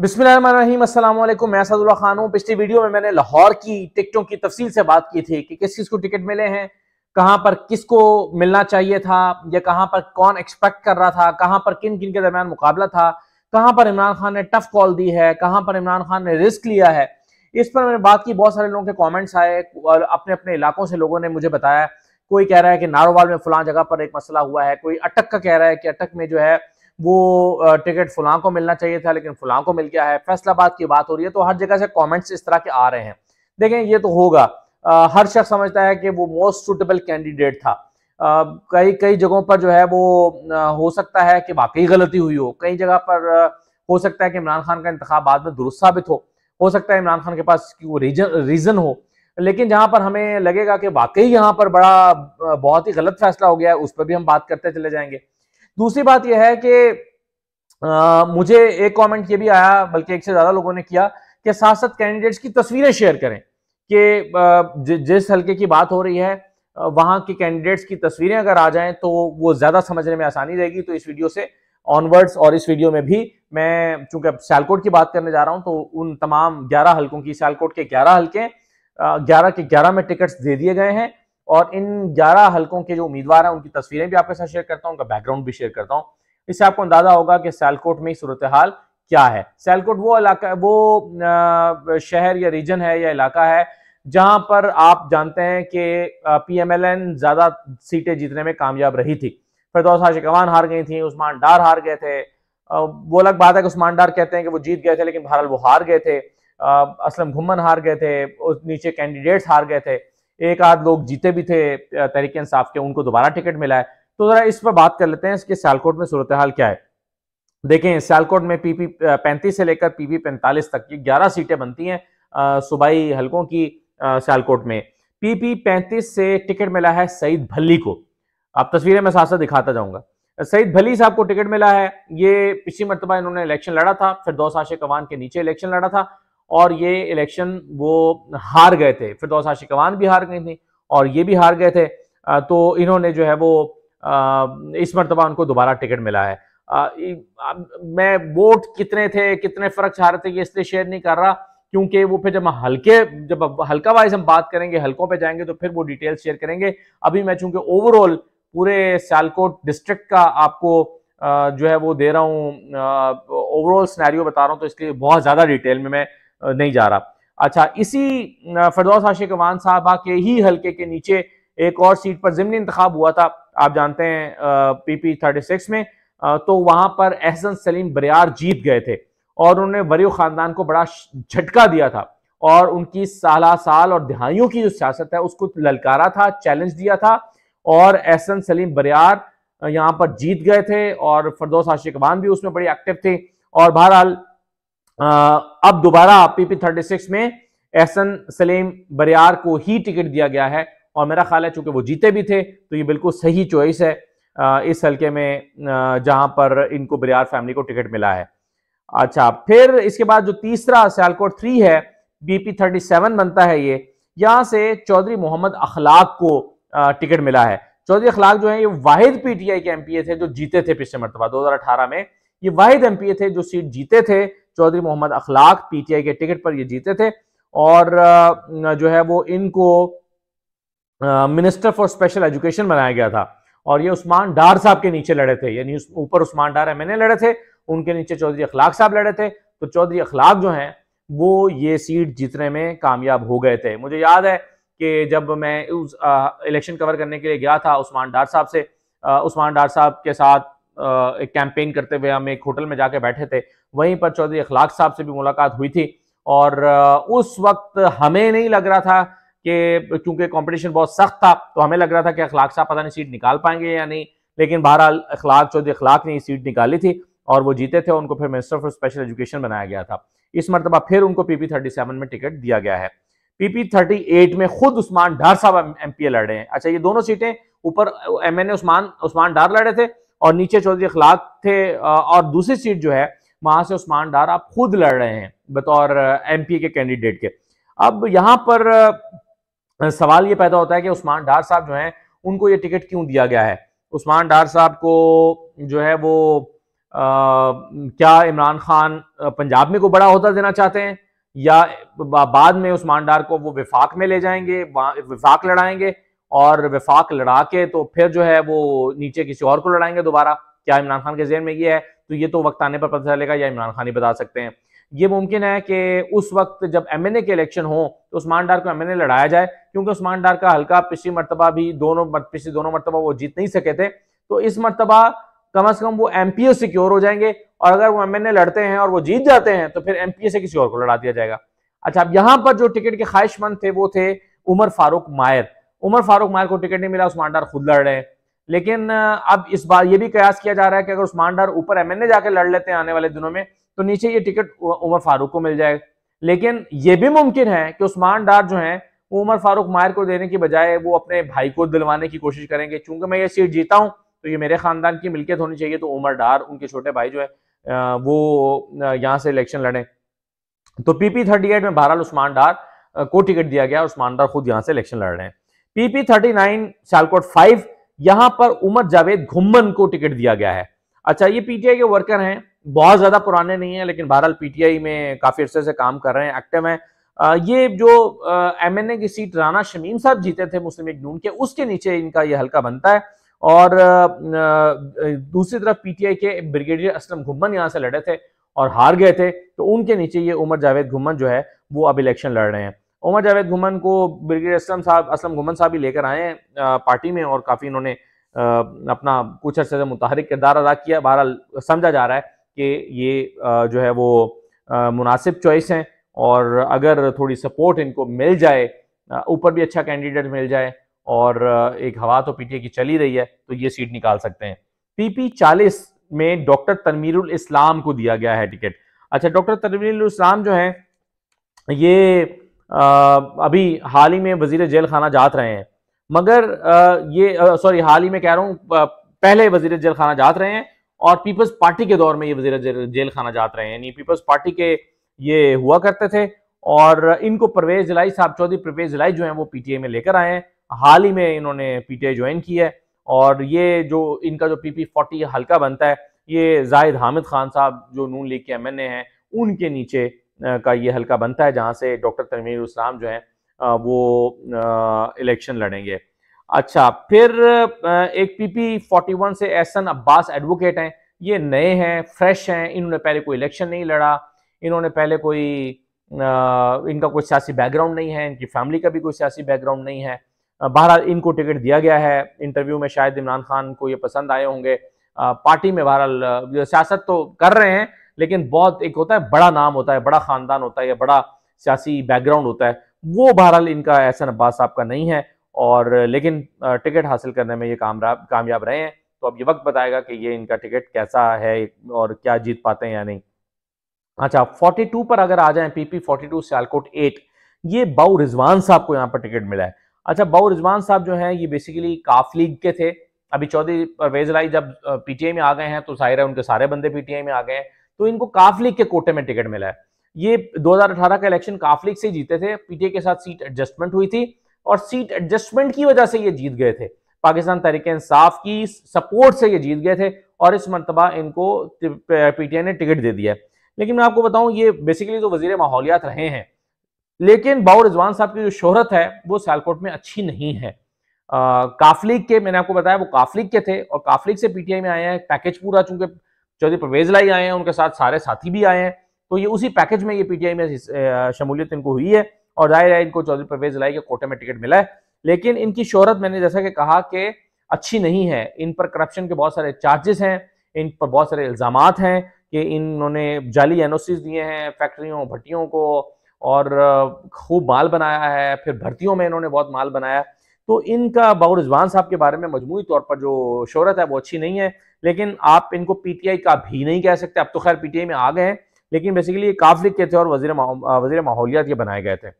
बिस्मिल्लाम मैं सदुल्ला खान हूँ पिछली वीडियो में मैंने लाहौर की टिकटों की तफसील से बात की थी कि किस किस को टिकट मिले हैं कहाँ पर किसको मिलना चाहिए था या कहाँ पर कौन एक्सपेक्ट कर रहा था कहाँ पर किन किन के दरमियान मुकाबला था कहाँ पर इमरान खान ने टफ कॉल दी है कहाँ पर इमरान खान ने रिस्क लिया है इस पर मैंने बात की बहुत सारे लोगों के कॉमेंट्स आए और अपने अपने इलाकों से लोगों ने मुझे बताया कोई कह रहा है कि नारोवाल में फलां जगह पर एक मसला हुआ है कोई अटक का कह रहा है कि अटक में जो है वो टिकट फुलां को मिलना चाहिए था लेकिन फुलां को मिल गया है फैसलाबाद की बात हो रही है तो हर जगह से कॉमेंट्स इस तरह के आ रहे हैं देखें ये तो होगा आ, हर शख्स समझता है कि वो मोस्ट सुटेबल कैंडिडेट था आ, कई कई जगहों पर जो है वो आ, हो सकता है कि वाकई गलती हुई हो कई जगह पर आ, हो सकता है कि इमरान खान का इंतबाब बाद में दुरुस्त साबित हो हो सकता है इमरान खान के पास वो रीजन रीज़न हो लेकिन जहां पर हमें लगेगा कि वाकई यहाँ पर बड़ा बहुत ही गलत फैसला हो गया है उस पर भी हम बात करते चले जाएंगे दूसरी बात यह है कि आ, मुझे एक कमेंट ये भी आया बल्कि एक से ज्यादा लोगों ने किया कि साथ साथ कैंडिडेट्स की तस्वीरें शेयर करें कि जिस हलके की बात हो रही है वहां के कैंडिडेट्स की तस्वीरें अगर आ जाएं तो वो ज्यादा समझने में आसानी रहेगी तो इस वीडियो से ऑनवर्ड्स और इस वीडियो में भी मैं चूंकि अब सियालकोट की बात करने जा रहा हूं तो उन तमाम 11 हलकों की सियालकोट के 11 हलके 11 के 11 में टिकट्स दे दिए गए हैं और इन 11 हलकों के जो उम्मीदवार हैं उनकी तस्वीरें भी आपके साथ शेयर करता हूँ उनका बैकग्राउंड भी शेयर करता हूँ इससे आपको अंदाजा होगा कि सैलकोट में सूरत हाल क्या है सैलकोट वो इलाका वो शहर या रीजन है या इलाका है जहां पर आप जानते हैं कि पीएमएलएन ज्यादा सीटें जीतने में कामयाब रही थी फिरदौस शिकवान हार गई थी उस्मान डार हार गए थे वो अलग बात है कि उस्मान डार कहते हैं कि वो जीत गए थे लेकिन बहरहाल वो हार गए थे असलम घुमन हार गए थे नीचे कैंडिडेट्स हार गए थे एक आध लोग जीते भी थे तहरीक इंसाफ के उनको दोबारा टिकट मिला है तो ज़रा इस पर बात कर लेते हैं कि सियालकोट में सूरत हाल क्या है देखें सियालकोट में पीपी पैंतीस से लेकर पीपी पैंतालीस तक की ग्यारह सीटें बनती हैं सूबाई हलकों की सियालकोट में पीपी पैंतीस से टिकट मिला है सईद भल्ली को आप तस्वीरें मैं साथ साथ दिखाता जाऊंगा सईद भली साहब को टिकट मिला है ये पिछली मरतबा इन्होंने इलेक्शन लड़ा था फिर दो साशे कवान के नीचे इलेक्शन लड़ा था और ये इलेक्शन वो हार गए थे फिर आशी कवान भी हार गई थी और ये भी हार गए थे तो इन्होंने जो है वो इस मरतबा उनको दोबारा टिकट मिला है मैं वोट कितने थे कितने फ़र्क चाह रहे थे ये इसलिए शेयर नहीं कर रहा क्योंकि वो फिर जब हम हल्के जब हल्का वाइज हम बात करेंगे हल्कों पे जाएंगे तो फिर वो डिटेल शेयर करेंगे अभी मैं चूंकि ओवरऑल पूरे सियालकोट डिस्ट्रिक्ट का आपको जो है वो दे रहा हूँ ओवरऑल स्नैरियो बता रहा हूँ तो इसके बहुत ज़्यादा डिटेल में मैं नहीं जा रहा अच्छा इसी फरदौस आशिक अमान साहबा के ही हल्के के नीचे एक और सीट पर ज़मनी इंतखब हुआ था आप जानते हैं पी पी थर्टी सिक्स में तो वहां पर एहसन सलीम बरियार जीत गए थे और उन्होंने वरी ख़ानदान को बड़ा झटका दिया था और उनकी साल साल और दिहाइयों की जो सियासत है उसको ललकारा था चैलेंज दिया था और एहसन सलीम बरियार यहाँ पर जीत गए थे और फरदोस आशिकवान भी उसमें बड़ी एक्टिव थे और बहरहाल अब दोबारा पीपी थर्टी सिक्स में एहसन सलीम बरियार को ही टिकट दिया गया है और मेरा ख्याल है चूंकि वो जीते भी थे तो ये बिल्कुल सही चॉइस है इस हल्के में जहां पर इनको बरियार फैमिली को टिकट मिला है अच्छा फिर इसके बाद जो तीसरा सियालकोट थ्री है बीपी थर्टी सेवन बनता है ये यहां से चौधरी मोहम्मद अखलाक को टिकट मिला है चौधरी अखलाक जो है ये वाहिद पीटीआई के एमपीए थे जो जीते थे पिछले मरतबा 2018 में ये वाहिद एमपीए थे जो सीट जीते थे चौधरी मोहम्मद अखलाक पीटीआई के टिकट पर ये जीते थे और जो है वो इनको मिनिस्टर फॉर स्पेशल एजुकेशन बनाया गया था और ये उस्मान डार साहब के नीचे लड़े थे यानी ऊपर उस्मान डार एम लड़े थे उनके नीचे चौधरी अखलाक साहब लड़े थे तो चौधरी अखलाक जो हैं वो ये सीट जीतने में कामयाब हो गए थे मुझे याद है कि जब मैं उस इलेक्शन कवर करने के लिए गया था उस्मान डार साहब से उस्मान डार साहब के साथ एक कैंपेन करते हुए हम एक होटल में जाके बैठे थे वहीं पर चौधरी अखलाक साहब से भी मुलाकात हुई थी और उस वक्त हमें नहीं लग रहा था कि क्योंकि कंपटीशन बहुत सख्त था तो हमें लग रहा था कि अखलाक साहब पता नहीं सीट निकाल पाएंगे या नहीं लेकिन बहरहाल अखलाक चौधरी अखलाक ने सीट निकाली थी और वो जीते थे उनको फिर मिनिस्टर फॉर स्पेशल एजुकेशन बनाया गया था इस मरतबा फिर उनको पीपी थर्टी सेवन में टिकट दिया गया है पीपी थर्टी एट में खुद उस्मान डार साहब एम पी लड़ रहे हैं अच्छा ये दोनों सीटें ऊपर एम एन एस्मान उस्मान उस्मान डार लड़े थे और नीचे चौधरी अखलाक थे और दूसरी सीट जो है वहां से उस्मान डार आप खुद लड़ रहे हैं बतौर एमपी के कैंडिडेट के अब यहाँ पर सवाल ये पैदा होता है कि उस्मान डार साहब जो हैं उनको ये टिकट क्यों दिया गया है उस्मान डार साहब को जो है वो आ, क्या इमरान खान पंजाब में को बड़ा होता देना चाहते हैं या बाद में उस्मान डार को वो विफाक में ले जाएंगे विफाक लड़ाएंगे और विफाक लड़ा के तो फिर जो है वो नीचे किसी और को लड़ाएंगे दोबारा क्या इमरान खान के जेहन में ये है तो ये तो वक्त आने पर पता चलेगा या इमरान खान ही बता सकते हैं ये मुमकिन है कि उस वक्त जब एम एन ए के इलेक्शन हो तो उस्मान डार को एम एन ए लड़ाया जाए क्योंकि उस्मान डार का हल्का पिछली मरतबा भी दोनों पिछली दोनों मरतबा वो जीत नहीं सके थे तो इस मरतबा कम अज कम वो एम पी ए सिक्योर हो जाएंगे और अगर वो एम एन ए लड़ते हैं और वो जीत जाते हैं तो फिर एम पी ए से किसी और को लड़ा दिया जाएगा अच्छा अब यहाँ पर जो टिकट के ख्वाहिशमंद थे वो थे उमर फारूक मायर उमर फारूक मायर को टिकट नहीं मिला उस्मान डार खुद लड़ रहे हैं लेकिन अब इस बार ये भी कयास किया जा रहा है कि अगर उस्मान डार ऊपर ए जाकर लड़ लेते हैं आने वाले दिनों में तो नीचे ये टिकट उमर फारूक को मिल जाएगा लेकिन ये भी मुमकिन है कि उस्मान डार जो है वो उमर फारूक मायर को देने की बजाय वो अपने भाई को दिलवाने की कोशिश करेंगे चूंकि मैं ये सीट जीता हूँ तो ये मेरे खानदान की मिल्कियत होनी चाहिए तो उमर डार उनके छोटे भाई जो है वो यहाँ से इलेक्शन लड़े तो पीपी थर्टी एट में बहरहाल उस्मान डार को टिकट दिया गया उस्मान डार खुद यहाँ से इलेक्शन लड़ रहे हैं PP thirty nine Sialkot five यहां पर उमर जावेद घुम्मन को टिकट दिया गया है अच्छा ये पीटीआई के वर्कर हैं बहुत ज्यादा पुराने नहीं है लेकिन बहरहाल पीटीआई में काफी अर्से से काम कर रहे हैं एक्टिव हैं ये जो एमएनए की सीट राना शमीम साहब जीते थे मुस्लिम लीग नून के उसके नीचे इनका ये हल्का बनता है और दूसरी तरफ पीटीआई के ब्रिगेडियर असलम घुम्मन यहाँ से लड़े थे और हार गए थे तो उनके नीचे ये उमर जावेद घुम्मन जो है वो अब इलेक्शन लड़ रहे हैं उमर जावेद घुमन को ब्रिगेड असलम साहब असलम घुमन साहब भी लेकर आए पार्टी में और काफ़ी इन्होंने अपना कुछ अर्से से किरदार अदा किया बहरहाल समझा जा रहा है कि ये जो है वो मुनासिब चॉइस हैं और अगर थोड़ी सपोर्ट इनको मिल जाए ऊपर भी अच्छा कैंडिडेट मिल जाए और एक हवा तो पीटीए की चली रही है तो ये सीट निकाल सकते हैं पीपी चालीस में डॉक्टर तनमीर इस्लाम को दिया गया है टिकट अच्छा डॉक्टर तनमीरुल इस्लाम जो है ये आ, अभी हाल ही में वजीर जेल खाना जात रहे हैं मगर आ, ये सॉरी हाल ही में कह रहा हूँ पहले वजीर जेल खाना जात रहे हैं और पीपल्स पार्टी के दौर में ये वजीर जेल खाना जात रहे हैं यानी पीपल्स पार्टी के ये हुआ करते थे और इनको परवेज जिलाई साहब चौधरी परवेज जिलाई जो है वो पीटीए में लेकर आए हैं हाल ही में इन्होंने पीटीए ज्वाइन की है और ये जो इनका जो पीपी फोर्टी हल्का बनता है ये जाहिद हामिद खान साहब जो नून लीग के एम एन ए हैं उनके नीचे का ये हल्का बनता है जहाँ से डॉक्टर तनवीर इस्लाम जो है वो इलेक्शन लड़ेंगे अच्छा फिर एक पीपी 41 से एहसन अब्बास एडवोकेट हैं ये नए हैं फ्रेश हैं इन्होंने पहले कोई इलेक्शन नहीं लड़ा इन्होंने पहले कोई इनका कोई सियासी बैकग्राउंड नहीं है इनकी फैमिली का भी कोई सियासी बैकग्राउंड नहीं है बहरहाल इनको टिकट दिया गया है इंटरव्यू में शायद इमरान खान को ये पसंद आए होंगे पार्टी में बहरहाल सियासत तो कर रहे हैं लेकिन बहुत एक होता है बड़ा नाम होता है बड़ा खानदान होता है या बड़ा सियासी बैकग्राउंड होता है वो बहरहाल इनका एहसन अब्बास साहब का नहीं है और लेकिन टिकट हासिल करने में ये कामयाब कामयाब रहे हैं तो अब ये वक्त बताएगा कि ये इनका टिकट कैसा है और क्या जीत पाते हैं या नहीं अच्छा 42 पर अगर आ जाए पीपी 42 सियालकोट एट ये बाऊ रिजवान साहब को यहाँ पर टिकट मिला है अच्छा बाऊ रिजवान साहब जो हैं ये बेसिकली काफ लीग के थे अभी चौधरी परवेज लाई जब पीटीआई में आ गए हैं तो जाहिर है उनके सारे बंदे पीटीआई में आ गए हैं तो इनको काफ लीग के कोटे में टिकट मिला है ये 2018 का इलेक्शन काफ लीग से जीते थे पीटीए के साथ सीट एडजस्टमेंट हुई थी और सीट एडजस्टमेंट की वजह से ये जीत गए थे पाकिस्तान तरीके इंसाफ की सपोर्ट से ये जीत गए थे और इस मरतबा इनको पीटीआई ने टिकट दे दिया लेकिन मैं आपको बताऊं ये बेसिकली तो वजीर माहौलियात रहे हैं लेकिन बाउ रिजवान साहब की जो शोहरत है वो सियालकोट में अच्छी नहीं है काफलीग के मैंने आपको बताया वो काफलीग के थे और काफलीग से पीटीआई में आए हैं पैकेज पूरा चूंकि चौधरी परवेज लाई आए हैं उनके साथ सारे साथी भी आए हैं तो ये उसी पैकेज में ये पीटीआई में शमूलियत इनको हुई है और जाहिर है इनको चौधरी परवेज लाई के कोटे में टिकट मिला है लेकिन इनकी शोहरत मैंने जैसा कि कहा कि अच्छी नहीं है इन पर करप्शन के बहुत सारे चार्जेस हैं इन पर बहुत सारे इल्ज़ाम हैं कि इन्होंने जाली एन दिए हैं फैक्ट्रियों भट्टियों को और खूब माल बनाया है फिर भर्तियों में इन्होंने बहुत माल बनाया तो इनका बाबू रिजवान साहब के बारे में मजमू तौर पर जो शोहरत है वो अच्छी नहीं है लेकिन आप इनको पीटीआई का भी नहीं कह सकते अब तो खैर पीटीआई में आ गए हैं लेकिन बेसिकली ये काफ के थे और वजीर मा, वजीर माहौलियात ये बनाए गए थे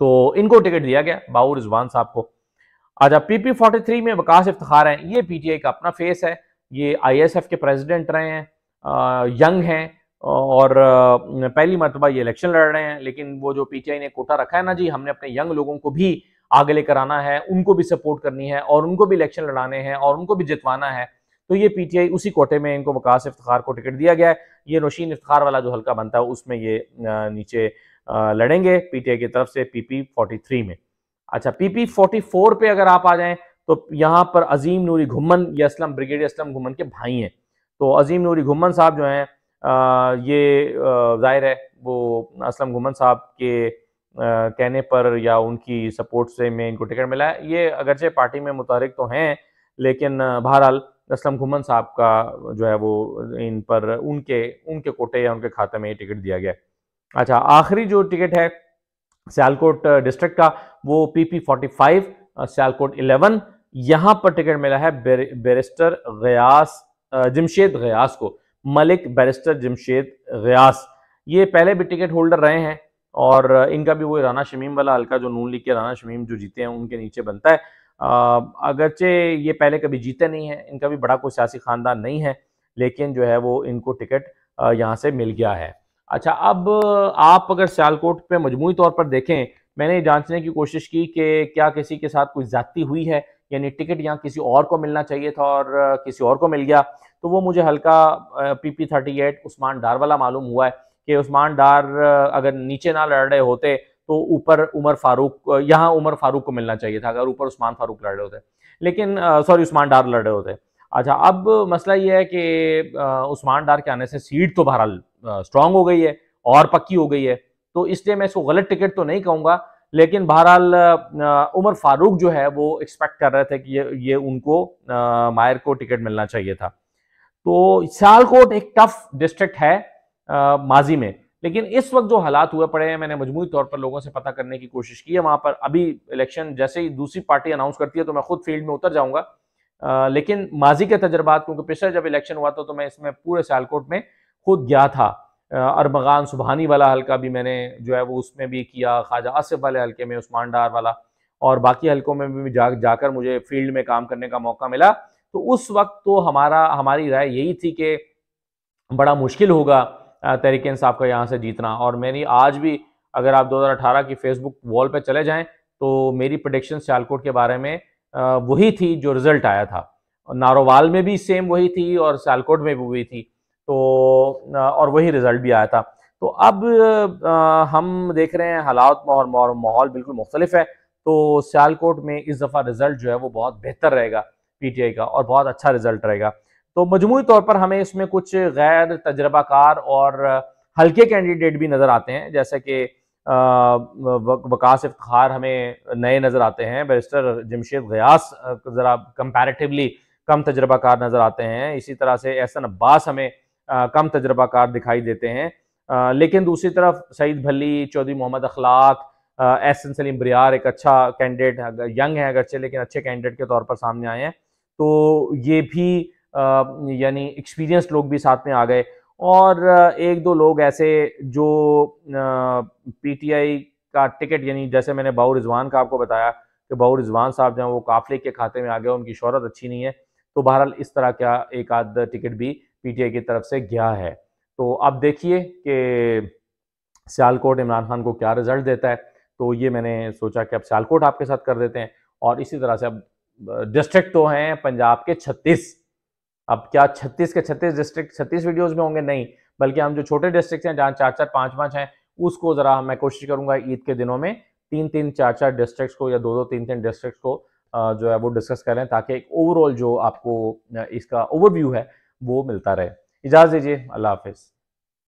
तो इनको टिकट दिया गया बाबू रिजवान साहब को अच्छा पीपी फोर्टी थ्री में वकास इफ्तार हैं ये आई का अपना फेस है ये एफ के प्रेजिडेंट रहे हैं यंग हैं और पहली मरतबा ये इलेक्शन लड़ रहे हैं लेकिन वो जो पीटीआई ने कोटा रखा है ना जी हमने अपने यंग लोगों को भी आगे लेकर आना है उनको भी सपोर्ट करनी है और उनको भी इलेक्शन लड़ाने हैं और उनको भी जितवाना है तो ये पीटीआई उसी कोटे में इनको वकास इफ्तार को टिकट दिया गया है ये नौशीन इफ्तार वाला जो हल्का बनता है उसमें ये नीचे लड़ेंगे पीटीआई की तरफ से पीपी 43 में अच्छा पीपी 44 पे अगर आप आ जाएं तो यहाँ पर अजीम नूरी घुमन ये असलम ब्रिगेडियर असलम घुमन के भाई हैं तो अजीम नूरी घुमन साहब जो हैं ये जाहिर है वो असलम घुमन साहब के आ, कहने पर या उनकी सपोर्ट से में इनको टिकट मिला है ये अगरचे पार्टी में मुतहरक तो हैं लेकिन बहरहाल असलम घुमन साहब का जो है वो इन पर उनके उनके कोटे या उनके खाते में ये टिकट दिया गया अच्छा आखिरी जो टिकट है सियालकोट डिस्ट्रिक्ट का वो P P forty five Sialkot eleven यहाँ पर टिकट मिला है बेर, बेरिस्टर गयास जमशेद गयास को मलिक बैरिस्टर जमशेद गयास ये पहले भी टिकट होल्डर रहे हैं और इनका भी वो राना शमीम वाला हल्का जो नून लीग के राना शमीम जो जीते हैं उनके नीचे बनता है अगरचे ये पहले कभी जीते नहीं हैं इनका भी बड़ा कोई सियासी ख़ानदान नहीं है लेकिन जो है वो इनको टिकट यहाँ से मिल गया है अच्छा अब आप अगर सियालकोट पे मजमू तौर पर देखें मैंने जांचने की कोशिश की कि क्या किसी के साथ कोई ज़्यादा हुई है यानी टिकट यहाँ किसी और को मिलना चाहिए था और किसी और को मिल गया तो वो मुझे हल्का P P thirty eight Usman Dar वाला मालूम हुआ है कि उस्मान डार अगर नीचे ना लड़ रहे होते तो ऊपर उमर फारूक यहाँ उमर फारूक को मिलना चाहिए था अगर ऊपर उस्मान फारूक लड़ रहे होते लेकिन सॉरी उस्मान डार लड़ रहे होते अच्छा अब मसला ये है कि उस्मान डार के आने से सीट तो बहरहाल स्ट्रांग हो गई है और पक्की हो गई है तो इसलिए मैं इसको गलत टिकट तो नहीं कहूँगा लेकिन बहरहाल उमर फारूक जो है वो एक्सपेक्ट कर रहे थे कि ये ये उनको आ, मायर को टिकट मिलना चाहिए था तो सियालकोट एक टफ डिस्ट्रिक्ट है आ, माजी में लेकिन इस वक्त जो हालात हुए पड़े हैं मैंने मजमू तौर पर लोगों से पता करने की कोशिश की है वहाँ पर अभी इलेक्शन जैसे ही दूसरी पार्टी अनाउंस करती है तो मैं खुद फील्ड में उतर जाऊँगा लेकिन माजी के तजर्बात क्योंकि पिछले जब इलेक्शन हुआ था तो मैं इसमें पूरे सियालकोट में खुद गया था अरबगान सुबहानी वाला हल्का भी मैंने जो है वो उसमें भी किया ख्वाजा आसिफ वाले हल्के में उस्मान डार वाला और बाकी हल्कों में भी जा जाकर मुझे फील्ड में काम करने का मौका मिला तो उस वक्त तो हमारा हमारी राय यही थी कि बड़ा मुश्किल होगा तहरीक इंसाफ का यहाँ से जीतना और मेरी आज भी अगर आप 2018 की फेसबुक वॉल पर चले जाएं तो मेरी प्रडिक्शन सियालकोट के बारे में वही थी जो रिजल्ट आया था नारोवाल में भी सेम वही थी और सियालकोट में भी वही थी तो और वही रिजल्ट भी आया था तो अब हम देख रहे हैं हालात और माहौल बिल्कुल मुख्तलिफ है तो सियालकोट में इस दफ़ा रिजल्ट जो है वो बहुत बेहतर रहेगा पीटीआई का और बहुत अच्छा रिजल्ट रहेगा तो मजमू तौर पर हमें इसमें कुछ गैर तजर्बाकार और हल्के कैंडिडेट भी नज़र आते हैं जैसे कि वकास इफ्तार हमें नए नज़र आते हैं बैरिस्टर जमशेद गयास ज़रा कंपैरेटिवली कम तजर्बाकार नज़र आते हैं इसी तरह से एहसन अब्बास हमें कम तजर्बाकार दिखाई देते हैं लेकिन दूसरी तरफ सईद भली चौधरी मोहम्मद अखलाक एहसन सलीम ब्रियार एक अच्छा कैंडिडेट यंग है अगरचे लेकिन अच्छे कैंडिडेट के तौर पर सामने आए हैं तो ये भी यानी एक्सपीरियंस लोग भी साथ में आ गए और एक दो लोग ऐसे जो पीटीआई का टिकट यानी जैसे मैंने बाऊ रिजवान का आपको बताया कि बाऊ रिजवान साहब जो हैं वो काफले के खाते में आ गए उनकी शहरत अच्छी नहीं है तो बहरहाल इस तरह का एक आध टिकट भी पीटीआई की तरफ से गया है तो अब देखिए कि सियालकोट इमरान खान को क्या रिजल्ट देता है तो ये मैंने सोचा कि अब सियालकोट आपके साथ कर देते हैं और इसी तरह से अब डिस्ट्रिक्ट तो हैं पंजाब के छत्तीस अब क्या छत्तीस के छत्तीस डिस्ट्रिक्ट छत्तीस वीडियोज में होंगे नहीं बल्कि हम जो छोटे डिस्ट्रिक्ट हैं जहाँ चार चार पाँच पाँच हैं उसको ज़रा मैं कोशिश करूँगा ईद के दिनों में तीन तीन चार चार डिस्ट्रिक्ट को या दो दो तीन तीन डिस्ट्रिक्ट को जो है वो डिस्कस करें ताकि एक ओवरऑल जो आपको इसका ओवरव्यू है वो मिलता रहे इजाज़त दीजिए अल्लाह हाफिज़